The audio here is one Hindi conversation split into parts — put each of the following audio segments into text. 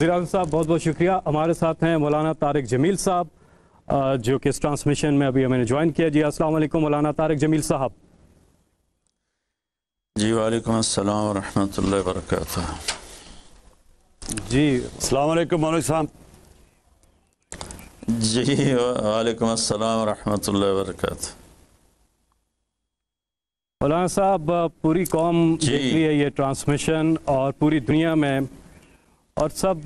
जीरान साहब बहुत बहुत शुक्रिया हमारे साथ हैं मौलाना तारिक जमील साहब जो कि इस ट्रांसमिशन में अभी हमें ज्वाइन किया जी असल मौलाना तारिक जमील साहब जी वालेकुम अस्सलाम वरहमतुल्लाहि वबरकातुहू जी अस्सलाम वालेकुम मौलाना साहब जी वालेकुम अस्सलाम वरहमतुल्लाहि वबरकातुहू मौलाना साहब पूरी कौम देख रही है ये ट्रांसमिशन और पूरी दुनिया में और सब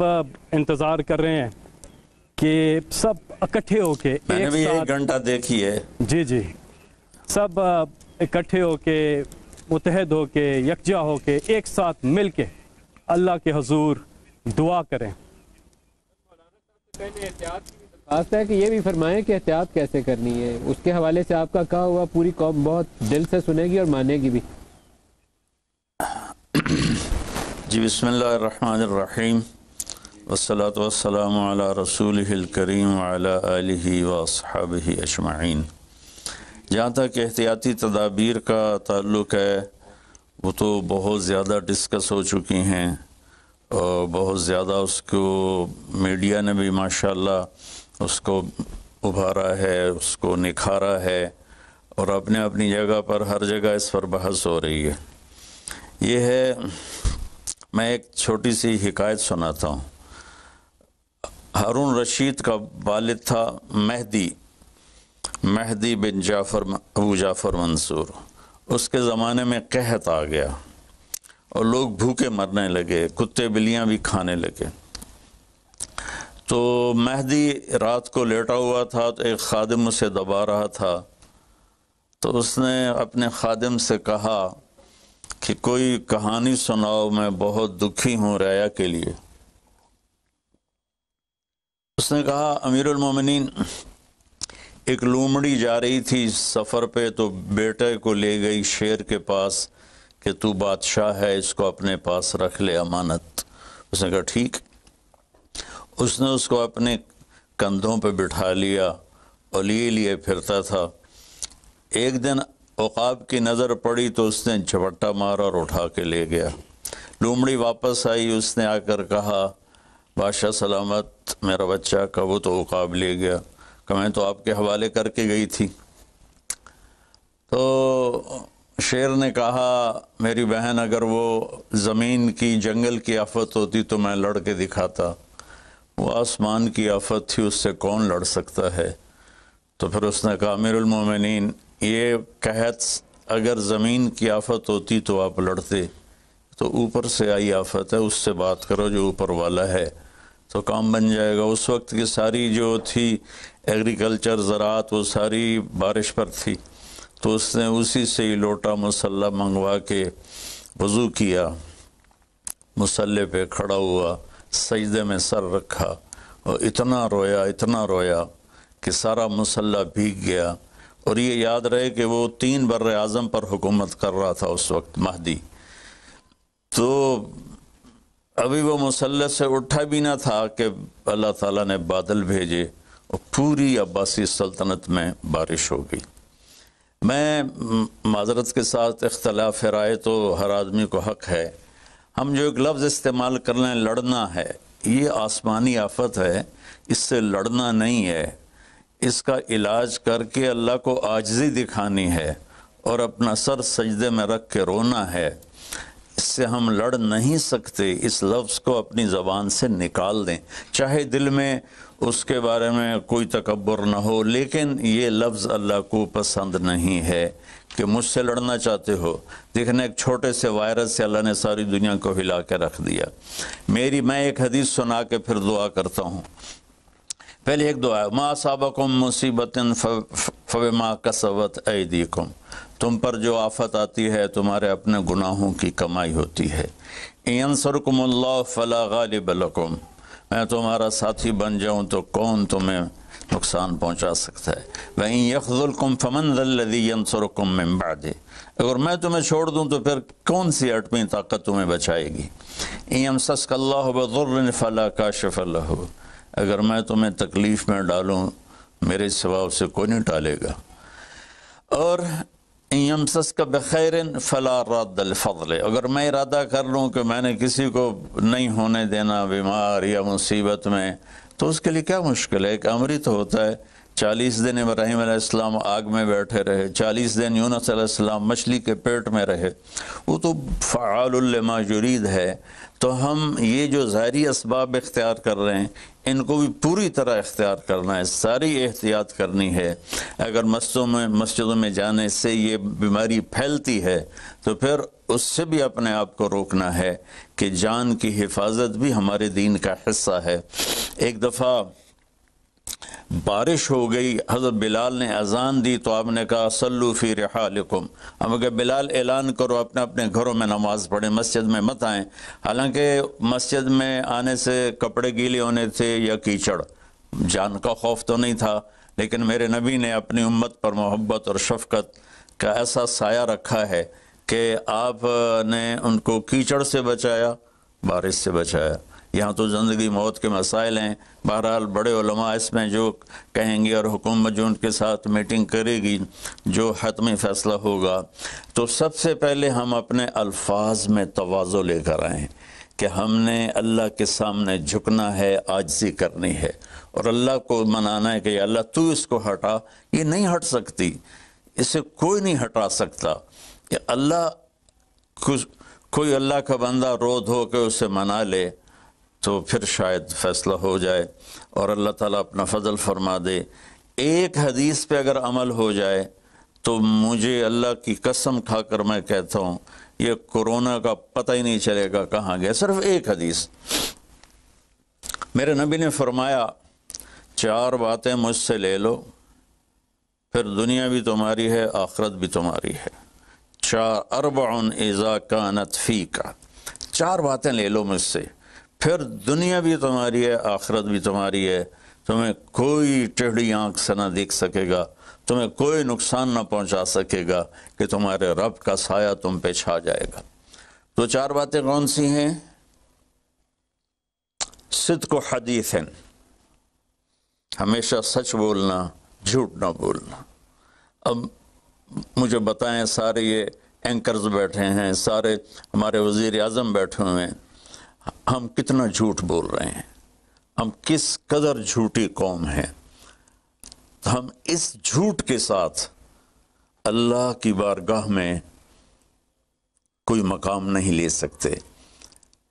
इंतज़ार कर रहे हैं कि सब इकट्ठे होके भी एक घंटा देखी है जी जी सब इकट्ठे होके मुतहद होके यकजा होके एक साथ मिल के अल्लाह के हजूर दुआ करें खास है कि ये भी फरमाएं कि एहतियात कैसे करनी है उसके हवाले से आपका कहा हुआ पूरी कौम बहुत दिल से सुनेगी और मानेगी भी जी बसमीम वसलात वसलाम रसूल करीम वसहब अजमाइन जहाँ तक एहतियाती तदाबीर का ताल्लुक है वो तो बहुत ज़्यादा डिस्कस हो चुकी हैं और बहुत ज़्यादा उसको मीडिया ने भी माशाल्लाह उसको उभारा है उसको निखारा है और अपने अपनी जगह पर हर जगह इस पर बहस हो रही है ये है मैं एक छोटी सी हिकायत सुनाता हूँ हारून रशीद का वालिद था मेहदी मेहदी बिन जाफ़र अबू जाफ़र मंसूर उसके ज़माने में कहत आ गया और लोग भूखे मरने लगे कुत्ते बिल्लियाँ भी खाने लगे तो मेहदी रात को लेटा हुआ था तो एक खादिम उसे दबा रहा था तो उसने अपने खादिम से कहा कि कोई कहानी सुनाओ मैं बहुत दुखी हूं रया के लिए उसने कहा अमीरुल मोमिनीन एक लूमड़ी जा रही थी सफ़र पे तो बेटे को ले गई शेर के पास कि तू बादशाह है इसको अपने पास रख ले अमानत उसने कहा ठीक उसने उसको अपने कंधों पर बिठा लिया और लिए लिए फिरता था एक दिन औकाब की नज़र पड़ी तो उसने झपट्टा मारा और उठा के ले गया लूमड़ी वापस आई उसने आकर कहा बादशाह सलामत मेरा बच्चा कब वो तो उकाब ले गया का मैं तो आपके हवाले करके गई थी तो शेर ने कहा मेरी बहन अगर वो ज़मीन की जंगल की आफत होती तो मैं लड़ के दिखाता वो आसमान की आफत थी उससे कौन लड़ सकता है तो फिर उसने कहा अमीरमिन ये कहत अगर ज़मीन की आफत होती तो आप लड़ते तो ऊपर से आई आफत है उससे बात करो जो ऊपर वाला है तो काम बन जाएगा उस वक्त की सारी जो थी एग्रीकल्चर ज़रात वो सारी बारिश पर थी तो उसने उसी से ही लोटा मसल्ला मंगवा के वज़ू किया मसल्ले पे खड़ा हुआ सजदे में सर रखा और इतना रोया इतना रोया कि सारा मसल्ला भीग गया और ये याद रहे कि वो तीन बर अज़म पर हुकूमत कर रहा था उस वक्त महदी तो अभी वो मुसल से उठा भी ना था कि अल्लाह ताला ने बादल भेजे और पूरी अब्बासी सल्तनत में बारिश हो गई मैं माजरत के साथ इख्तलाफ राय तो हर आदमी को हक है हम जो एक लफ्ज़ इस्तेमाल कर लें लड़ना है ये आसमानी आफत है इससे लड़ना नहीं है इसका इलाज करके अल्लाह को आजजी दिखानी है और अपना सर सजदे में रख के रोना है इससे हम लड़ नहीं सकते इस लफ्ज़ को अपनी ज़बान से निकाल दें चाहे दिल में उसके बारे में कोई तकबर ना हो लेकिन ये लफ्ज़ अल्लाह को पसंद नहीं है कि मुझसे लड़ना चाहते हो देखने एक छोटे से वायरस से अल्लाह ने सारी दुनिया को हिला के रख दिया मेरी मैं एक हदीस सुना के फिर दुआ करता हूँ पहले एक दुआ माँ सबकुम मुसीबत फवेमा कसवत ऐदीकुम तुम पर जो आफत आती है तुम्हारे अपने गुनाहों की कमाई होती है इंसरकुमल्ला फला गालिबलकुम मैं तुम्हारा साथी बन जाऊँ तो कौन तुम्हें नुकसान पहुँचा सकता है वहीं यखजुलकुम फमनदीसरकुम मम्बादे अगर मैं तुम्हें छोड़ दूँ तो फिर कौन सी अटमी ताकत तुम्हें बचाएगी एम सस्कल्ला बजुर्र फला हो अगर मैं तुम्हें तकलीफ़ में डालूँ मेरे सिवा उसे कोई नहीं डालेगा और यमसस का बखैर फला अगर मैं इरादा कर लूँ कि मैंने किसी को नहीं होने देना बीमार या मुसीबत में तो उसके लिए क्या मुश्किल है एक अमृत होता है चालीस दिन इब्राहिम आसमाम आग में बैठे रहे चालीस दिन यूनस आसमाम मछली के पेट में रहे वो तो फ़ालमा जुरीद है तो हम ये जो ज़ाहरी इसबाब इख्तियार कर रहे हैं इनको भी पूरी तरह इख्तियार करना है सारी एहतियात करनी है अगर मस्जिदों में मस्जिदों में जाने से ये बीमारी फैलती है तो फिर उससे भी अपने आप को रोकना है कि जान की हिफाजत भी हमारे दीन का हिस्सा है एक दफ़ा बारिश हो गई हज़रत बिलाल ने अजान दी तो आपने कहा सल्लू फ़ी रहालकुम हम कहा बिलाल ऐलान करो अपने अपने घरों में नमाज़ पढ़ें मस्जिद में मत आएँ हालांकि मस्जिद में आने से कपड़े गीले होने थे या कीचड़ जान का खौफ तो नहीं था लेकिन मेरे नबी ने अपनी उम्मत पर मोहब्बत और शफकत का ऐसा साया रखा है कि आपने उनको कीचड़ से बचाया बारिश से बचाया यहाँ तो ज़िंदगी मौत के मसाइल हैं बहरहाल बड़े इसमें जो कहेंगे और हुकूमत जो उनके साथ मीटिंग करेगी जो हतमी फ़ैसला होगा तो सबसे पहले हम अपने अल्फाज में तोज़ो लेकर आएँ कि हमने अल्लाह के सामने झुकना है आजजी करनी है और अल्लाह को मनाना है कि अल्लाह तू इसको हटा ये नहीं हट सकती इसे कोई नहीं हटा सकता अल्लाह कुछ कोई अल्लाह का बंदा रो धो के उसे मना ले तो फिर शायद फ़ैसला हो जाए और अल्लाह ताला अपना फजल फरमा दे एक हदीस पे अगर अमल हो जाए तो मुझे अल्लाह की कसम खाकर मैं कहता हूँ ये कोरोना का पता ही नहीं चलेगा कहाँ गया सिर्फ एक हदीस मेरे नबी ने फरमाया चार बातें मुझसे ले लो फिर दुनिया भी तुम्हारी है आखरत भी तुम्हारी है चार अरबाउन इज़ा का नतफ़ी का चार बातें ले लो मुझसे फिर दुनिया भी तुम्हारी है आखरत भी तुम्हारी है तुम्हें कोई टेढ़ी आंख से ना देख सकेगा तुम्हें कोई नुकसान ना पहुंचा सकेगा कि तुम्हारे रब का साया तुम पे छा जाएगा तो चार बातें कौन सी हैं सिद को हदीस हैं हमेशा सच बोलना झूठ ना बोलना अब मुझे बताएं सारे ये एंकर्स बैठे हैं सारे हमारे वज़ी अजम बैठे हुए हैं हम कितना झूठ बोल रहे हैं हम किस कदर झूठी कौम है तो हम इस झूठ के साथ अल्लाह की बारगाह में कोई मकाम नहीं ले सकते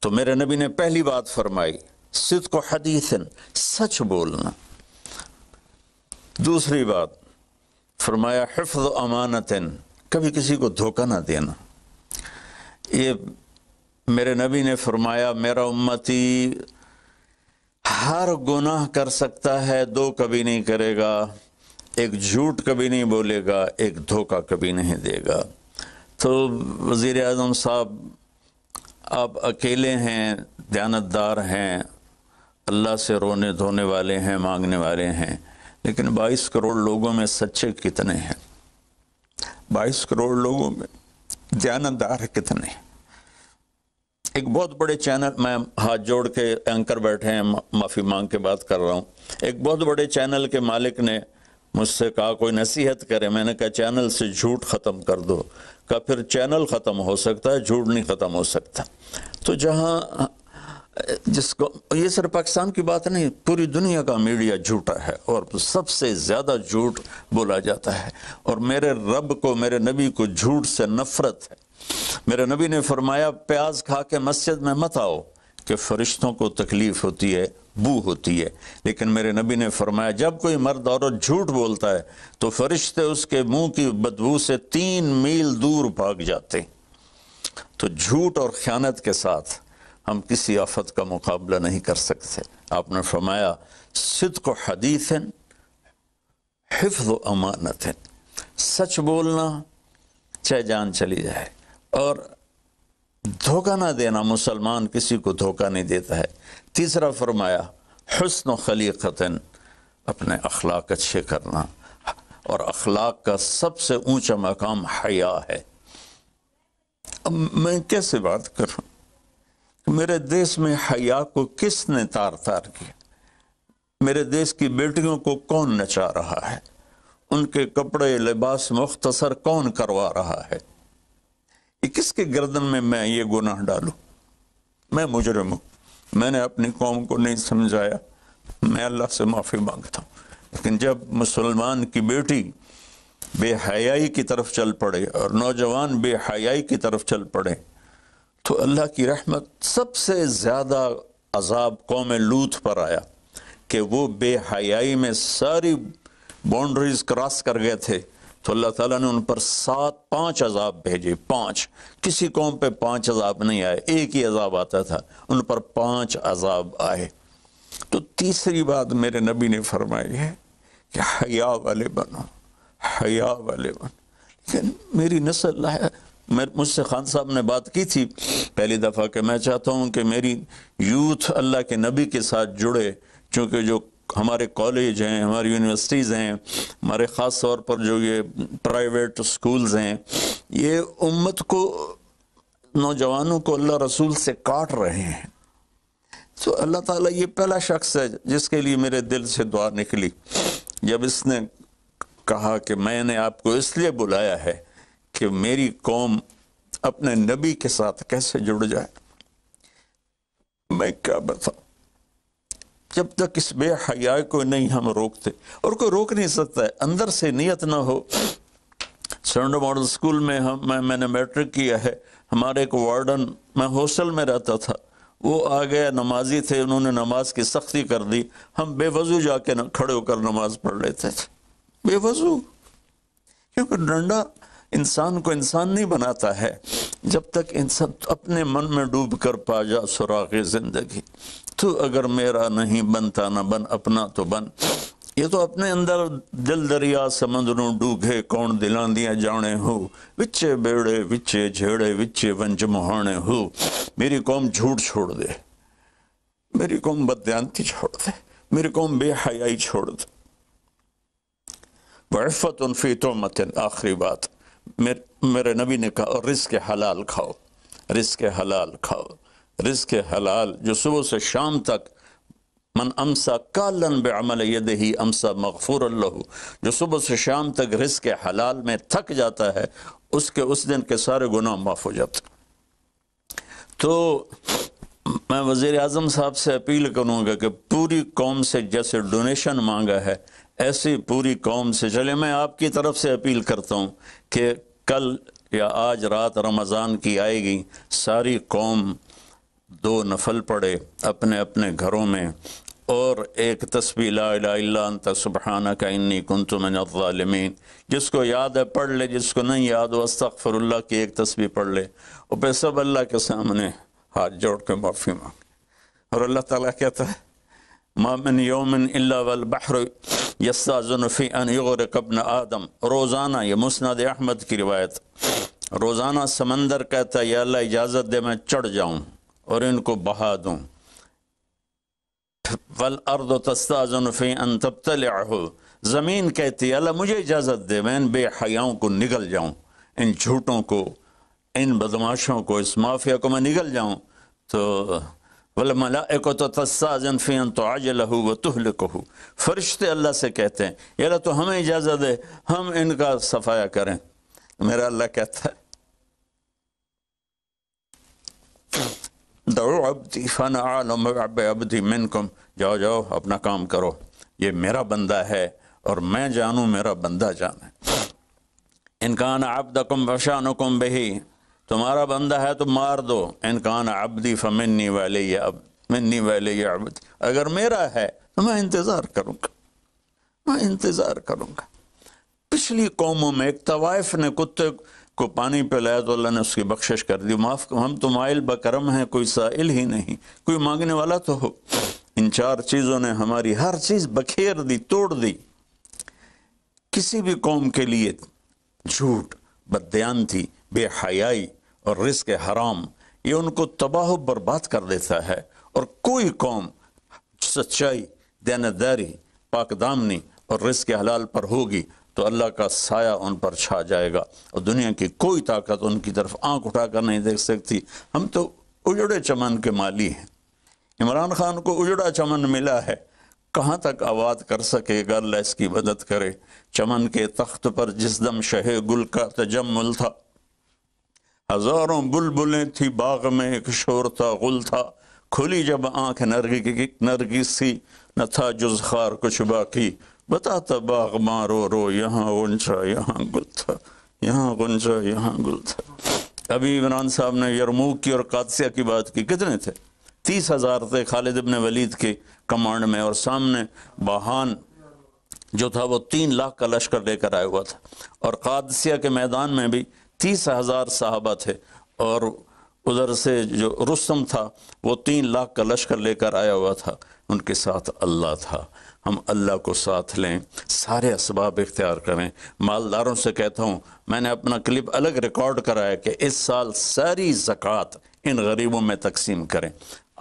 तो मेरे नबी ने पहली बात फरमाई सिद को हदीसन सच बोलना दूसरी बात फरमाया हिफ्ज अमानतन कभी किसी को धोखा ना देना ये मेरे नबी ने फरमाया मेरा उम्मती हर गुनाह कर सकता है दो कभी नहीं करेगा एक झूठ कभी नहीं बोलेगा एक धोखा कभी नहीं देगा तो वज़ी अजम साहब आप अकेले हैं दयानतदार हैं अल्लाह से रोने धोने वाले हैं मांगने वाले हैं लेकिन 22 करोड़ लोगों में सच्चे कितने हैं 22 करोड़ लोगों में दयानतदार कितने हैं एक बहुत बड़े चैनल मैं हाथ जोड़ के एंकर बैठे हैं माफ़ी मांग के बात कर रहा हूँ एक बहुत बड़े चैनल के मालिक ने मुझसे कहा कोई नसीहत करे मैंने कहा चैनल से झूठ ख़त्म कर दो का फिर चैनल ख़त्म हो सकता है झूठ नहीं ख़त्म हो सकता तो जहाँ जिसको ये सिर्फ पाकिस्तान की बात नहीं पूरी दुनिया का मीडिया झूठा है और सबसे ज़्यादा झूठ बोला जाता है और मेरे रब को मेरे नबी को झूठ से नफ़रत है मेरे नबी ने फरमाया प्याज खा के मस्जिद में मत आओ कि फरिश्तों को तकलीफ होती है बू होती है लेकिन मेरे नबी ने फरमाया जब कोई मर्द औरत झूठ बोलता है तो फरिश्ते उसके मुंह की बदबू से तीन मील दूर भाग जाते तो झूठ और ख्यानत के साथ हम किसी आफत का मुकाबला नहीं कर सकते आपने फरमाया सिद को हदीस हिफ्ज अमानत सच बोलना चाहे जान चली जाए और धोखा ना देना मुसलमान किसी को धोखा नहीं देता है तीसरा फरमाया हसन खलीक़तन अपने अखलाक अच्छे करना और अखलाक का सबसे ऊंचा मकाम हया है अब मैं कैसे बात करूं मेरे देश में हया को किसने तार तार किया मेरे देश की बेटियों को कौन नचा रहा है उनके कपड़े लिबास मुख्तसर कौन करवा रहा है कि किसके गर्दन में मैं ये गुनाह डालू मैं मुजरम हूं मैंने अपनी कौम को नहीं समझाया मैं अल्लाह से माफ़ी मांगता हूँ लेकिन जब मुसलमान की बेटी बेहयाई की तरफ चल पड़े और नौजवान बेहयाई की तरफ चल पड़े तो अल्लाह की रहमत सबसे ज़्यादा अजाब कौम लूथ पर आया कि वो बेहयाई में सारी बाउंड्रीज क्रॉस कर गए थे तो अल्लाह ताला ने उन पर सात पाँच अजाब भेजे पाँच किसी कौम पे पाँच अजाब नहीं आए एक ही अजाब आता था उन पर पांच अजाब आए तो तीसरी बात मेरे नबी ने फरमाई है कि हया वाले बनो हया वाले बनो लेकिन मेरी नस्ल है मैं मुझसे खान साहब ने बात की थी पहली दफ़ा कि मैं चाहता हूँ कि मेरी यूथ अल्लाह के नबी के साथ जुड़े चूँकि जो हमारे कॉलेज हैं हमारी यूनिवर्सिटीज़ हैं हमारे ख़ास तौर पर जो ये प्राइवेट स्कूल्स हैं ये उम्मत को नौजवानों को अल्लाह रसूल से काट रहे हैं तो अल्लाह ताला ये पहला शख्स है जिसके लिए मेरे दिल से दुआ निकली जब इसने कहा कि मैंने आपको इसलिए बुलाया है कि मेरी कौम अपने नबी के साथ कैसे जुड़ जाए मैं क्या बताऊँ जब तक इस बेहया को नहीं हम रोकते और कोई रोक नहीं सकता है अंदर से नीयत ना हो सरेंडर मॉडल स्कूल में हम मैं मैंने मैट्रिक किया है हमारे एक वार्डन मैं हॉस्टल में रहता था वो आ गया नमाजी थे उन्होंने नमाज की सख्ती कर दी हम बेवजू जाके कर खड़े होकर नमाज पढ़ लेते थे बेवजू क्योंकि डंडा इंसान को इंसान नहीं बनाता है जब तक इंसान अपने मन में डूब कर पा जा सुराग ज़िंदगी तो अगर मेरा नहीं बनता ना बन अपना तो बन ये तो अपने अंदर दिल दरिया समुद्र डूघे कौन ਕੌਣ दिया जाने हो विचे बेड़े विचे झेड़े विचे वंज ਵੰਜ हो मेरी कौम झूठ छोड़ दे मेरी कौम बदयांती छोड़ दे मेरी कौम बेहयाई छोड़ दे वर्फत उनफी तो मतन आखिरी बात मेरे, मेरे नबी ने कहा रिस्क हलाल खाओ रिस्क हलाल खाओ रिस्क हलाल जो सुबह से शाम तक मन अमसा कालन बेअमल यद ही अमसा मगफूर अल्लाह जो सुबह से शाम तक रिस्क हलाल में थक जाता है उसके उस दिन के सारे गुनाह माफ़ हो जाते तो मैं वज़ी अजम साहब से अपील करूँगा कि पूरी कौम से जैसे डोनेशन मांगा है ऐसी पूरी कौम से चले मैं आपकी तरफ से अपील करता हूँ कि कल या आज रात रमज़ान की आएगी सारी कौम दो नफल पढ़े अपने अपने घरों में और एक तस्बी लाता सुबहाना का इन्नी कुंतुमिन जिसको याद है पढ़ ले जिसको नहीं याद हो अस्तफ़रल्ला की एक तस्वीर पढ़ ले और फिर सब अल्लाह के सामने हाथ जोड़ के माफ़ी मांग और अल्लाह ताला कहता है मामिन योमिन वलबहर यस्ताफ़ी कबन आदम रोज़ाना ये मुस्ंद अहमद की रिवायत रोज़ाना समंदर कहता है या अल्लाह इजाज़त दे मैं चढ़ जाऊँ और इनको बहा दूँ वल अर्द तस्ताजनफ़ी अन तबतल हो ज़मीन कहती अल्लाह मुझे इजाज़त दे मैं इन बेहयाओं को निकल जाऊँ इन झूठों को इन बदमाशों को इस माफिया को मैं निकल जाऊँ तो वल मलाक तो तस्ताजन फ़ीन तो आज लहू व तुहल कहू फरिश्ते अल्लाह से कहते हैं अल्लाह तो हमें इजाज़त दे हम इनका सफाया करें मेरा अल्लाह कहता है दरो अबी फ़न आलम अब्दी मिनकुम जाओ जाओ अपना काम करो ये मेरा बंदा है और मैं जानूँ मेरा बंदा जाने इनकान आबदकुम कुम बही तुम्हारा बंदा है तो मार दो इनकान अब्दी फ़मिनी वाले ये अब मिनी वाले ये अब अगर मेरा है तो मैं इंतज़ार करूँगा मैं इंतज़ार करूँगा पिछली कौमों में एक तवाइफ ने कुत्ते को पानी पे लाया तो अल्लाह ने उसकी बख्शिश कर दी माफ़ हम तो माइल बकरम हैं कोई साइल ही नहीं कोई मांगने वाला तो हो इन चार चीज़ों ने हमारी हर चीज़ बखेर दी तोड़ दी किसी भी कौम के लिए झूठ बदयान थी बेहयाई और रिस्क हराम ये उनको तबाह बर्बाद कर देता है और कोई कौम सच्चाई देनदारी पाकदामनी और रिस्क हलाल पर होगी तो अल्लाह का साया उन पर छा जाएगा और दुनिया की कोई ताकत उनकी तरफ आंख उठाकर नहीं देख सकती हम तो उजड़े चमन के माली हैं इमरान खान को उजड़ा चमन मिला है कहाँ तक आवाज कर सके अल्लाह इसकी मदद करे चमन के तख्त पर जिस दम शहे गुल का तजमुल था हजारों बुलबुलें थी बाग में एक शोर था गुल था खुली जब आँख नरगी नरगिस थी न था जुजखार कुछ बाकी बताता बाग माँ रो रो यहाँ गुंजा यहाँ गुल था यहाँ गुंजा यहाँ गुल था अभी इमरान साहब ने यरमूक की और कादसिया की बात की कितने थे तीस हजार थे खालिद इबन वलीद के कमांड में और सामने बहान जो था वो तीन लाख का लश्कर लेकर आया हुआ था और कादसिया के मैदान में भी तीस हजार साहबा थे और उधर से जो रुस्तम था वो तीन लाख का लश्कर लेकर आया हुआ था उनके साथ अल्लाह था हम अल्लाह को साथ लें सारे इसबाब इख्तियार करें मालदारों से कहता हूँ मैंने अपना क्लिप अलग रिकॉर्ड कराया कि इस साल सारी ज़क़़त इन गरीबों में तकसीम करें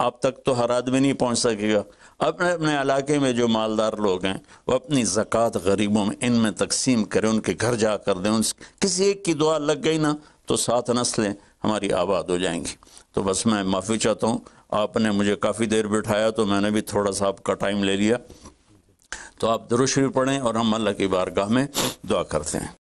आप तक तो हर आदमी नहीं पहुँच सकेगा अपने अपने इलाके में जो मालदार लोग हैं वो अपनी ज़क़़त गरीबों में इन में तकसीम करें उनके घर जा कर दें उन किसी एक की दुआ लग गई ना तो साथ नस्लें हमारी आबाद हो जाएंगी तो बस मैं माफ़ी चाहता हूँ आपने मुझे काफ़ी देर बिठाया तो मैंने भी थोड़ा सा आपका टाइम ले लिया तो आप दुरुशरी पढ़ें और हम अल्लाह की बारगाह में दुआ करते हैं